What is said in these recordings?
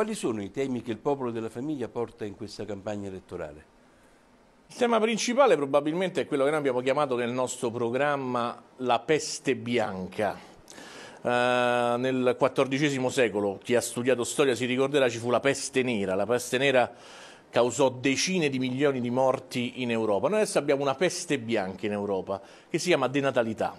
Quali sono i temi che il popolo della famiglia porta in questa campagna elettorale? Il tema principale probabilmente è quello che noi abbiamo chiamato nel nostro programma la peste bianca. Uh, nel XIV secolo, chi ha studiato storia si ricorderà, ci fu la peste nera. La peste nera causò decine di milioni di morti in Europa. Noi adesso abbiamo una peste bianca in Europa che si chiama denatalità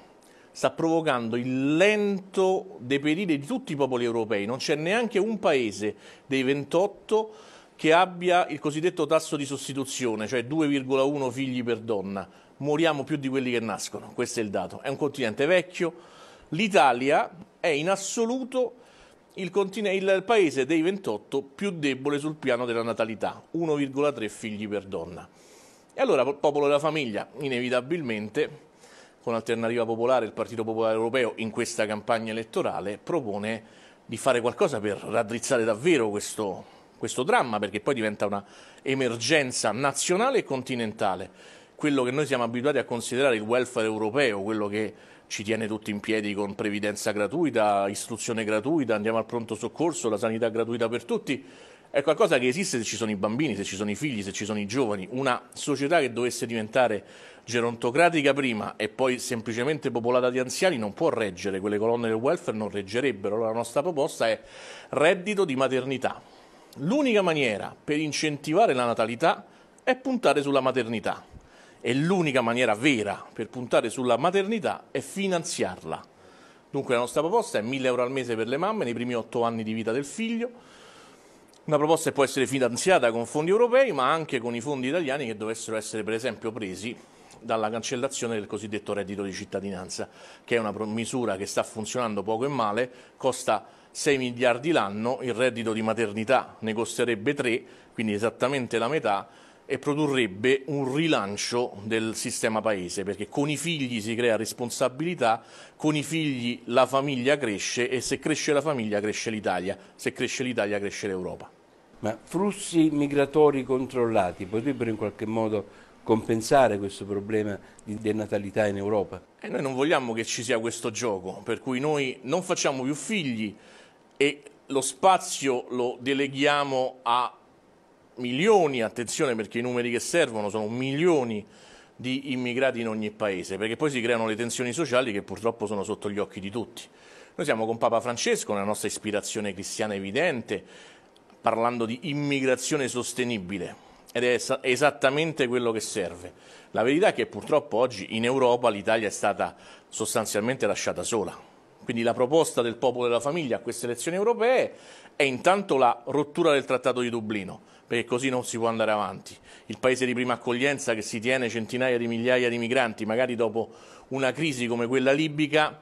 sta provocando il lento deperire di tutti i popoli europei. Non c'è neanche un paese dei 28 che abbia il cosiddetto tasso di sostituzione, cioè 2,1 figli per donna. Moriamo più di quelli che nascono, questo è il dato. È un continente vecchio. L'Italia è in assoluto il, il, paese dei 28 più debole sul piano della natalità, 1,3 figli per donna. E allora, popolo della famiglia, inevitabilmente, con Alternativa Popolare, il Partito Popolare Europeo, in questa campagna elettorale propone di fare qualcosa per raddrizzare davvero questo, questo dramma, perché poi diventa una emergenza nazionale e continentale. Quello che noi siamo abituati a considerare il welfare europeo, quello che ci tiene tutti in piedi con previdenza gratuita, istruzione gratuita, andiamo al pronto soccorso, la sanità gratuita per tutti, è qualcosa che esiste se ci sono i bambini, se ci sono i figli, se ci sono i giovani. Una società che dovesse diventare gerontocratica prima e poi semplicemente popolata di anziani non può reggere, quelle colonne del welfare non reggerebbero. Allora la nostra proposta è reddito di maternità. L'unica maniera per incentivare la natalità è puntare sulla maternità e l'unica maniera vera per puntare sulla maternità è finanziarla. Dunque la nostra proposta è 1000 euro al mese per le mamme nei primi 8 anni di vita del figlio, una proposta che può essere finanziata con fondi europei ma anche con i fondi italiani che dovessero essere per esempio presi dalla cancellazione del cosiddetto reddito di cittadinanza, che è una misura che sta funzionando poco e male, costa 6 miliardi l'anno, il reddito di maternità ne costerebbe 3, quindi esattamente la metà, e produrrebbe un rilancio del sistema paese, perché con i figli si crea responsabilità, con i figli la famiglia cresce e se cresce la famiglia cresce l'Italia, se cresce l'Italia cresce l'Europa. Ma flussi migratori controllati potrebbero in qualche modo compensare questo problema di denatalità in Europa? E noi non vogliamo che ci sia questo gioco, per cui noi non facciamo più figli e lo spazio lo deleghiamo a milioni, attenzione perché i numeri che servono sono milioni di immigrati in ogni paese, perché poi si creano le tensioni sociali che purtroppo sono sotto gli occhi di tutti. Noi siamo con Papa Francesco, nella nostra ispirazione cristiana evidente, parlando di immigrazione sostenibile ed è esattamente quello che serve. La verità è che purtroppo oggi in Europa l'Italia è stata sostanzialmente lasciata sola. Quindi la proposta del popolo e della famiglia a queste elezioni europee è intanto la rottura del Trattato di Dublino, perché così non si può andare avanti. Il paese di prima accoglienza che si tiene centinaia di migliaia di migranti, magari dopo una crisi come quella libica,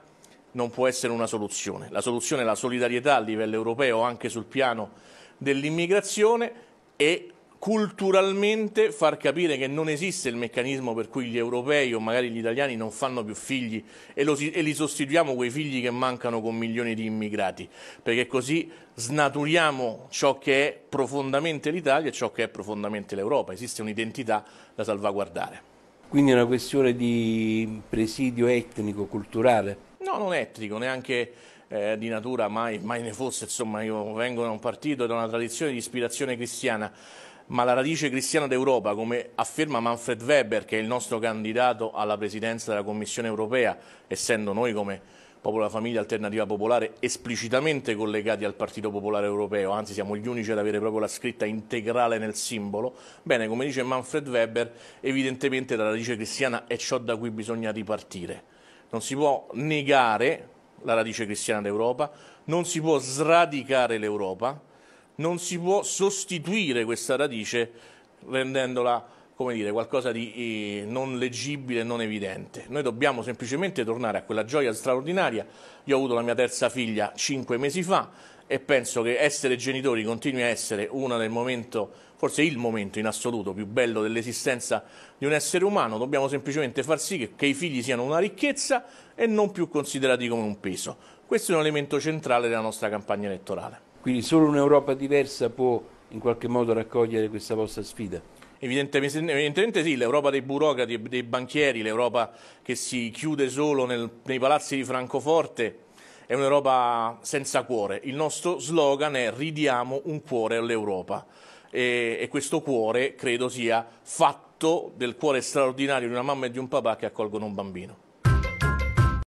non può essere una soluzione. La soluzione è la solidarietà a livello europeo, anche sul piano dell'immigrazione e culturalmente far capire che non esiste il meccanismo per cui gli europei o magari gli italiani non fanno più figli e, lo, e li sostituiamo quei figli che mancano con milioni di immigrati, perché così snaturiamo ciò che è profondamente l'Italia e ciò che è profondamente l'Europa, esiste un'identità da salvaguardare. Quindi è una questione di presidio etnico, culturale? No, non etnico, neanche eh, di natura mai, mai ne fosse, insomma io vengo da un partito e da una tradizione di ispirazione cristiana, ma la radice cristiana d'Europa, come afferma Manfred Weber, che è il nostro candidato alla presidenza della Commissione europea, essendo noi come Popolo della Famiglia Alternativa Popolare esplicitamente collegati al Partito Popolare Europeo, anzi siamo gli unici ad avere proprio la scritta integrale nel simbolo, bene, come dice Manfred Weber, evidentemente la radice cristiana è ciò da cui bisogna ripartire. Non si può negare la radice cristiana d'Europa, non si può sradicare l'Europa, non si può sostituire questa radice rendendola come dire, qualcosa di eh, non leggibile, non evidente. Noi dobbiamo semplicemente tornare a quella gioia straordinaria. Io ho avuto la mia terza figlia cinque mesi fa, e penso che essere genitori continui a essere uno del momento, forse il momento in assoluto più bello dell'esistenza di un essere umano, dobbiamo semplicemente far sì che, che i figli siano una ricchezza e non più considerati come un peso. Questo è un elemento centrale della nostra campagna elettorale. Quindi solo un'Europa diversa può in qualche modo raccogliere questa vostra sfida? Evidentemente sì, l'Europa dei burocrati e dei banchieri, l'Europa che si chiude solo nel, nei palazzi di Francoforte è un'Europa senza cuore. Il nostro slogan è ridiamo un cuore all'Europa e, e questo cuore credo sia fatto del cuore straordinario di una mamma e di un papà che accolgono un bambino.